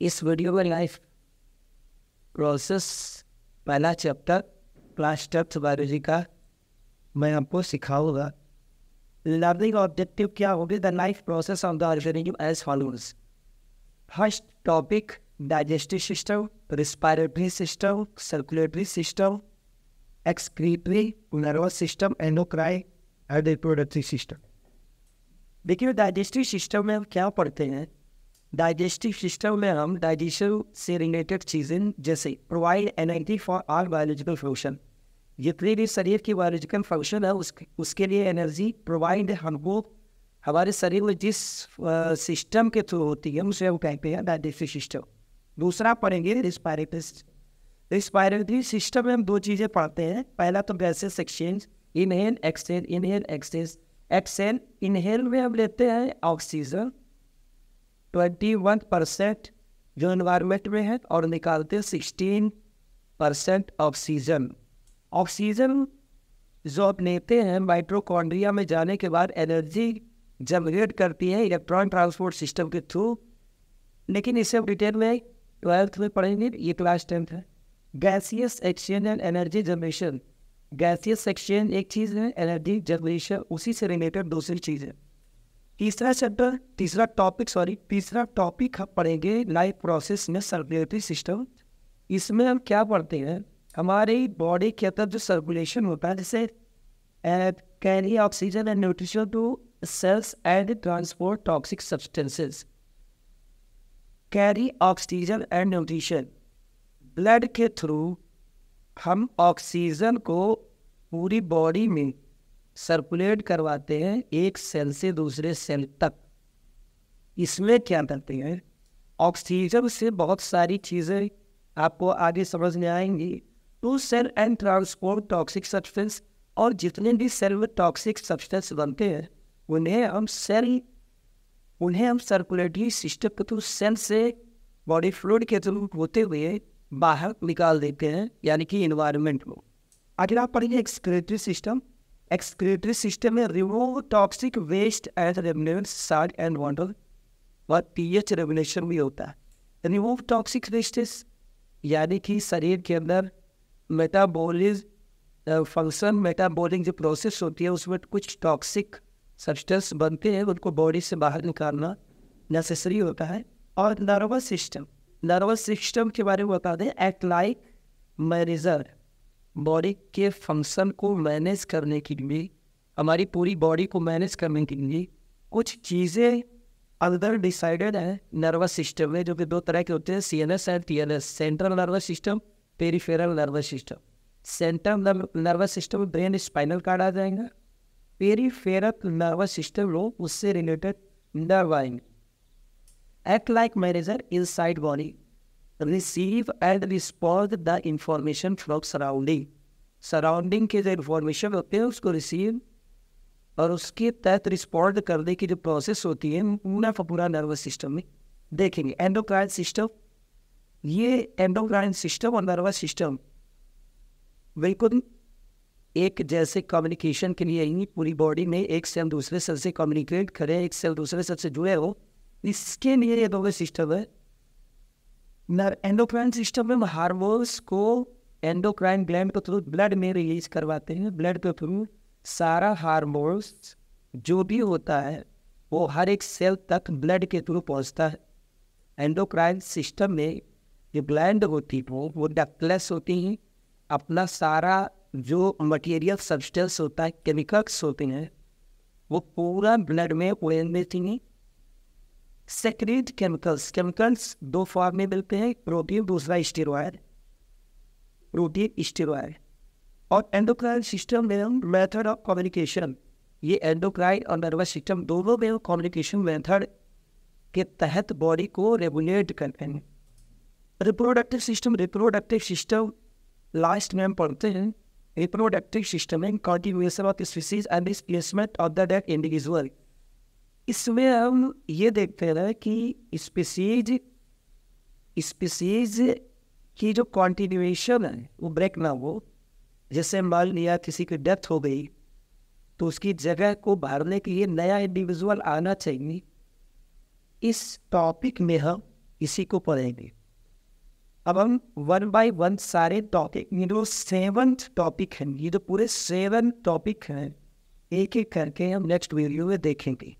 इस वीडियो में life process पहला चैप्टर प्लास्टर्स बायोलॉजी का मैं आपको सिखाऊंगा लर्निंग ऑब्जेक्टिव क्या होगी the life process of the organism as follows first topic digestive system respiratory system circulatory system excretory nervous system endocrine and reproductive system देखिए डाइजेस्टिव सिस्टम में हम क्या पढ़ते हैं डाइजेस्टिव सिस्टम में हम डाइजेशन से रिलेटेड चीज़ें जैसे provide energy for our biological function जितने भी शरीर की बायोलॉजिकल फंक्शन है उसके उसके लिए एनर्जी प्रोवाइड हमको हमारे शरीर में जिस सिस्टम के थ्रू होती है उसे हम कहते हैं डाइजेस्टिव सिस्टम दूसरा पढ़ेंगे रिस्पायरेटरी रिस्पायरेटरी सिस्टम में हम दो चीज़ें पढ़ते हैं पहला तो gases exchange inhale exchange inhale exchange exhale inhale में हम लेते हैं ऑक्सीजन ट्वेंटी वन परसेंट जो इन्वायरमेंट में है और निकालते सिक्सटीन परसेंट ऑक्सीजन ऑक्सीजन जो आप लेते हैं माइट्रोकॉन्ड्रिया में जाने के बाद एनर्जी जनरेट करती है इलेक्ट्रॉन ट्रांसपोर्ट सिस्टम के थ्रू लेकिन इसे डिटेल में ट्वेल्थ में पढ़ेंगे ये क्लास टेंथ है gaseous exchange and energy generation gaseous exchange एक चीज़ है एनर्जी जनरेशन उसी से रिलेटेड दूसरी चीज़ है तीसरा चैप्टर तीसरा टॉपिक सॉरी तीसरा टॉपिक हम पढ़ेंगे लाइफ प्रोसेस में सर्कुलेटरी सिस्टम इसमें हम क्या पढ़ते हैं हमारी बॉडी के अंदर जो सर्कुलेशन होता है जैसे carry oxygen and nutrition to cells and transport toxic substances carry oxygen and nutrition blood के थ्रू हम ऑक्सीजन को पूरी बॉडी में सर्कुलेट करवाते हैं एक सेल से दूसरे सेल तक इसमें क्या करते हैं ऑक्सीजन से बहुत सारी चीज़ें आपको आगे समझ में आएंगी to cell and transport toxic substance और जितने भी सेल में टॉक्सिक सब्सटेंस बनते हैं उन्हें हम सेल उन्हें हम सर्कुलेटरी सिस्टम के थ्रू सेल से बॉडी फ्लूड के थ्रू होते हुए बाहर निकाल देते हैं यानी कि इन्वायरमेंट को आप पढ़ेंगे एक्सक्रेटरी सिस्टम एक्सक्रेटरी सिस्टम में remove toxic waste as remnants, salt and water और पीएच रेगुलेशन भी होता है रिमूव टॉक्सिक वेस्टेस यानी कि शरीर के अंदर मेटाबोलिज फंक्शन मेटाबोलिक जो प्रोसेस होती है उसमें कुछ टॉक्सिक सब्सटेंस बनते हैं उनको बॉडी से बाहर निकालना नेसेसरी होता है और नर्वस सिस्टम नर्वस सिस्टम के बारे में बता दें एक्ट लाइक मैरिजर बॉडी के फंक्शन को मैनेज करने के लिए हमारी पूरी बॉडी को मैनेज करने के लिए कुछ चीज़ें अदर डिसाइडेड हैं नर्वस सिस्टम में जो कि दो तरह के होते हैं C N S and T N S central nervous system peripheral nervous system central nervous system में ब्रेन स्पाइनल कार्ड आ जाएगा पेरीफेरल नर्वस सिस्टम लोग उससे रिलेटेड नर्व आएंगे act like manager inside body receive and respond the information from surrounding surrounding के जो information होते हैं उसको रिसीव और उसके तहत रिस्पॉन्ड करने की जो प्रोसेस होती है पूरा का पूरा नर्वस सिस्टम में देखेंगे एंडोक्राइन सिस्टम ये एंडोक्राइन सिस्टम और नर्वस सिस्टम बिल्कुल एक जैसे कम्युनिकेशन के लिए ही पूरी बॉडी में एक सेल दूसरे सेल से कम्युनिकेट करें एक सेल दूसरे सेल से जुड़े हो इसके लिए ये दोनों सिस्टम है एंडोक्राइन सिस्टम में हार्मोन्स को एंडोक्राइन ग्लैंड के थ्रू ब्लड में रिलीज करवाते हैं ब्लड के थ्रू सारा हार्मोन्स जो भी होता है वो हर एक सेल तक ब्लड के थ्रू पहुंचता है एंडोक्राइन सिस्टम में जो ग्लैंड होती है वो डक्टलेस होती हैं अपना सारा जो मटेरियल सब्सटेंस होता है केमिकल्स होते हैं वो पूरा ब्लड में उड़ेंगे थी सेक्रेट केमिकल्स केमिकल्स दो फॉर्म में मिलते हैं प्रोटीन दूसरा स्टेरॉयड प्रोटीन स्टेरॉयड और एंडोक्राइन सिस्टम में मेथड ऑफ कम्युनिकेशन ये एंडोक्राइन और नर्वस सिस्टम दोनों में कम्युनिकेशन मेथड के तहत बॉडी को रेगुलेट करते हैं reproductive system reproductive system last में हम पढ़ते हैं reproductive system in continuation of species and displacement of the dead individual इसमें हम ये देखते हैं कि स्पीसीज स्पीसीज की जो कॉन्टिन्यूएशन है वो ब्रेक ना हो जैसे मान लिया किसी की डेथ हो गई तो उसकी जगह को भरने के लिए नया इंडिविजुअल आना चाहिए इस टॉपिक में हम इसी को पढ़ेंगे अब हम वन बाय वन सारे टॉपिक ये जो सेवन्थ टॉपिक हैं ये जो पूरे सेवन टॉपिक हैं एक एक करके हम नेक्स्ट वीडियो में देखेंगे